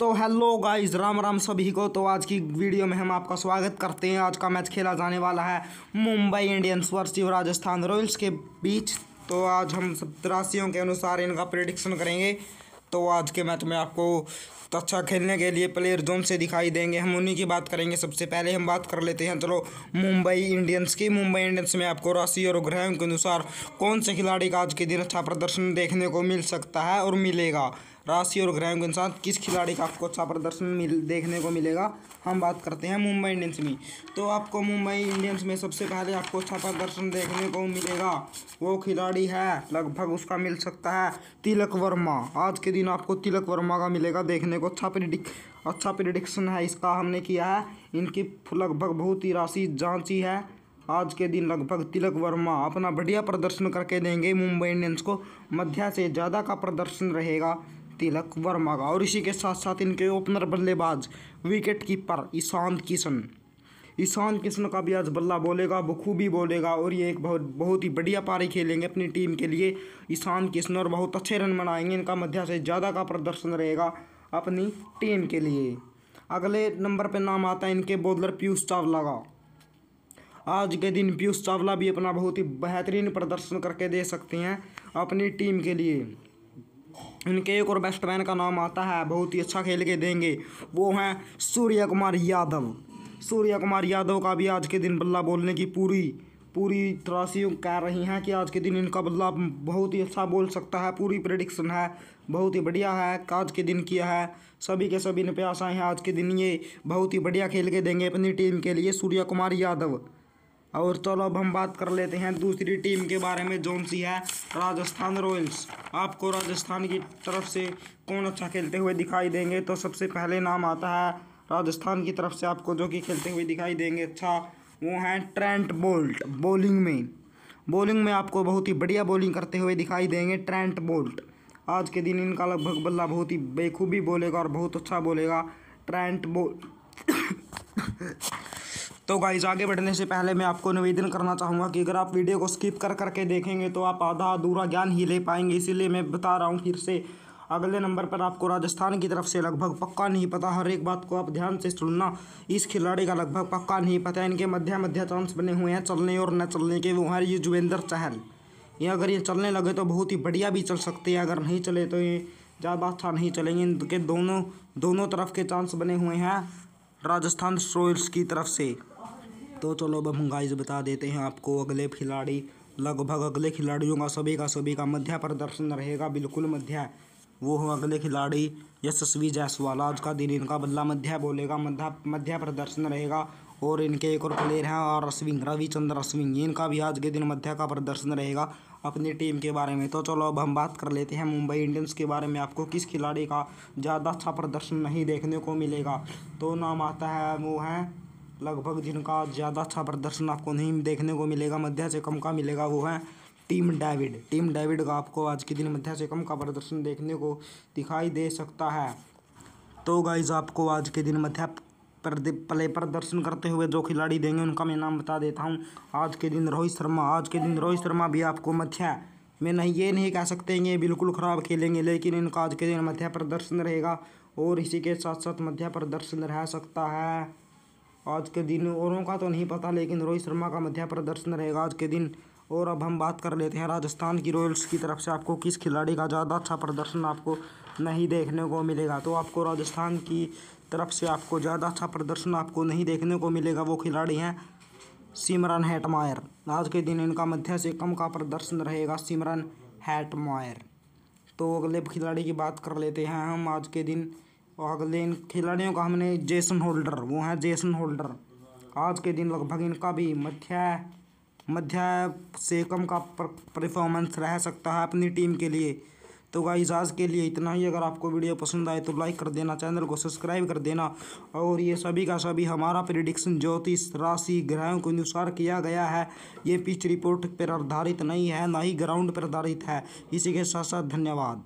तो hello guys Ram Ram सभी को तो आज की वीडियो में हम आपका स्वागत करते हैं आज का मैच खेला जाने वाला है Mumbai Indians versus Rajasthan Royals के बीच तो आज हम सप्तराशियों के अनुसार इनका प्रिडिक्शन करेंगे तो आज के मैच में आपको तो अच्छा खेलने के लिए प्लेयर जोन से दिखाई देंगे हम उन्हीं की बात करेंगे सबसे पहले हम बात कर लेते हैं चलो मुंबई इंडियंस की मुंबई इंडियंस में आपको राशि और ग्रहों के अनुसार कौन से खिलाड़ी का आज के दिन अच्छा प्रदर्शन देखने को मिल सकता है और मिलेगा राशि और ग्रहों के अनुसार किस खिलाड़ी का आपको अच्छा प्रदर्शन मिल देखने को मिलेगा हम बात करते हैं मुंबई इंडियंस में तो आपको मुंबई इंडियंस में सबसे पहले आपको अच्छा प्रदर्शन देखने को मिलेगा वो खिलाड़ी है लगभग उसका मिल सकता है तिलक वर्मा आज के दिन सीन आपको तिलक वर्मा का मिलेगा देखने को अच्छा प्रिडिक अच्छा प्रिडिक्शन है इसका हमने किया है इनकी लगभग बहुत ही राशि जांची है आज के दिन लगभग तिलक वर्मा अपना बढ़िया प्रदर्शन करके देंगे मुंबई इंडियंस को मध्य से ज़्यादा का प्रदर्शन रहेगा तिलक वर्मा का और इसी के साथ साथ इनके ओपनर बल्लेबाज विकेट कीपर ईशांत किशन ईशान किशन का भी आज बल्ला बोलेगा बखूबी बोलेगा और ये एक बहुत बहुत ही बढ़िया पारी खेलेंगे अपनी टीम के लिए ईशान किशन और बहुत अच्छे रन बनाएंगे इनका मध्या से ज़्यादा का प्रदर्शन रहेगा अपनी टीम के लिए अगले नंबर पर नाम आता है इनके बॉलर पीयूष चावला का आज के दिन पीयूष चावला भी अपना बहुत ही बेहतरीन प्रदर्शन करके दे सकते हैं अपनी टीम के लिए इनके एक और बेस्टमैन का नाम आता है बहुत ही अच्छा खेल के देंगे वो हैं सूर्य कुमार यादव सूर्या कुमार यादव का भी आज के दिन बल्ला बोलने की पूरी पूरी से कह रही हैं कि आज के दिन इनका बल्ला बहुत ही अच्छा बोल सकता है पूरी प्रडिक्शन है बहुत ही बढ़िया है आज के दिन किया है सभी के सभी ने पे आशाएँ हैं आज के दिन ये बहुत ही बढ़िया खेल के देंगे अपनी टीम के लिए सूर्या कुमार यादव और चलो अब हम बात कर लेते हैं दूसरी टीम के बारे में जोन सी है राजस्थान रॉयल्स आपको राजस्थान की तरफ से कौन अच्छा खेलते हुए दिखाई देंगे तो सबसे पहले नाम आता है राजस्थान की तरफ से आपको जो कि खेलते हुए दिखाई देंगे अच्छा वो हैं ट्रेंट बोल्ट बॉलिंग में बॉलिंग में आपको बहुत ही बढ़िया बॉलिंग करते हुए दिखाई देंगे ट्रेंट बोल्ट आज के दिन इनका लगभग बल्ला बहुत ही बेखूबी बोलेगा और बहुत अच्छा बोलेगा ट्रेंट बोल्ट तो गाइज आगे बढ़ने से पहले मैं आपको निवेदन करना चाहूँगा कि अगर आप वीडियो को स्किप कर करके देखेंगे तो आप आधा अधूरा ज्ञान ही ले पाएंगे इसीलिए मैं बता रहा हूँ फिर से अगले नंबर पर आपको राजस्थान की तरफ से लगभग पक्का नहीं पता हर एक बात को आप ध्यान से सुनना इस खिलाड़ी का लगभग पक्का नहीं पता इनके मध्य मध्य चांस बने हुए हैं चलने और न चलने के वो हमारे ये जुवेंद्र चहल ये अगर ये चलने लगे तो बहुत ही बढ़िया भी चल सकते हैं अगर नहीं चले तो ये ज़्यादा अच्छा नहीं चलेंगे इनके दोनों दोनों तरफ के चांस बने हुए हैं राजस्थान रॉयल्स की तरफ से तो चलो अब हम गाइज बता देते हैं आपको अगले खिलाड़ी लगभग अगले खिलाड़ियों का सभी का सभी का मध्य प्रदर्शन रहेगा बिल्कुल मध्य वो हो अगले खिलाड़ी यशस्वी जायसवाल आज का दिन इनका बदला मध्य बोलेगा मध्य मध्य प्रदर्शन रहेगा और इनके एक और प्लेयर हैं और अश्विन रविचंद्र अश्विन इनका भी आज के दिन मध्य का प्रदर्शन रहेगा अपनी टीम के बारे में तो चलो अब हम बात कर लेते हैं मुंबई इंडियंस के बारे में आपको किस खिलाड़ी का ज़्यादा अच्छा प्रदर्शन नहीं देखने को मिलेगा तो नाम आता है वो है लगभग जिनका ज़्यादा अच्छा प्रदर्शन आपको नहीं देखने को मिलेगा मध्य से कम का मिलेगा वो है टीम डेविड टीम डेविड का आपको आज के दिन मध्य से कम का प्रदर्शन देखने को दिखाई दे सकता है तो गाइज आपको आज के दिन मध्य प्ले प्रदर्शन करते हुए जो खिलाड़ी देंगे उनका मैं नाम बता देता हूँ आज के दिन रोहित शर्मा आज के दिन रोहित शर्मा भी आपको मध्य में नहीं ये नहीं कह सकते ये बिल्कुल ख़राब खेलेंगे लेकिन इनका आज के दिन मध्य प्रदर्शन रहेगा और इसी के साथ साथ मध्य प्रदर्शन रह सकता है आज के दिन औरों का तो नहीं पता लेकिन रोहित शर्मा का मध्य प्रदर्शन रहेगा आज के दिन और अब हम बात कर लेते हैं राजस्थान की रॉयल्स की तरफ से आपको किस खिलाड़ी का ज़्यादा अच्छा प्रदर्शन आपको नहीं देखने को मिलेगा तो आपको राजस्थान की तरफ से आपको ज़्यादा अच्छा प्रदर्शन आपको नहीं देखने को मिलेगा वो खिलाड़ी हैं सिमरन हेटमायर आज के दिन इनका मध्य से कम का प्रदर्शन रहेगा सिमरन हेटमायर तो अगले खिलाड़ी की बात कर लेते हैं हम आज के दिन अगले इन खिलाड़ियों का हमने जेसन होल्डर वो हैं जेसन होल्डर आज के दिन लगभग इनका भी मध्य मध्याह्न से कम का परफॉर्मेंस रह सकता है अपनी टीम के लिए तो गाइज आज के लिए इतना ही अगर आपको वीडियो पसंद आए तो लाइक कर देना चैनल को सब्सक्राइब कर देना और ये सभी का सभी हमारा प्रिडिक्शन ज्योतिष राशि ग्रहों के अनुसार किया गया है ये पिच रिपोर्ट पर आधारित नहीं है ना ही ग्राउंड पर आधारित है इसी के साथ साथ धन्यवाद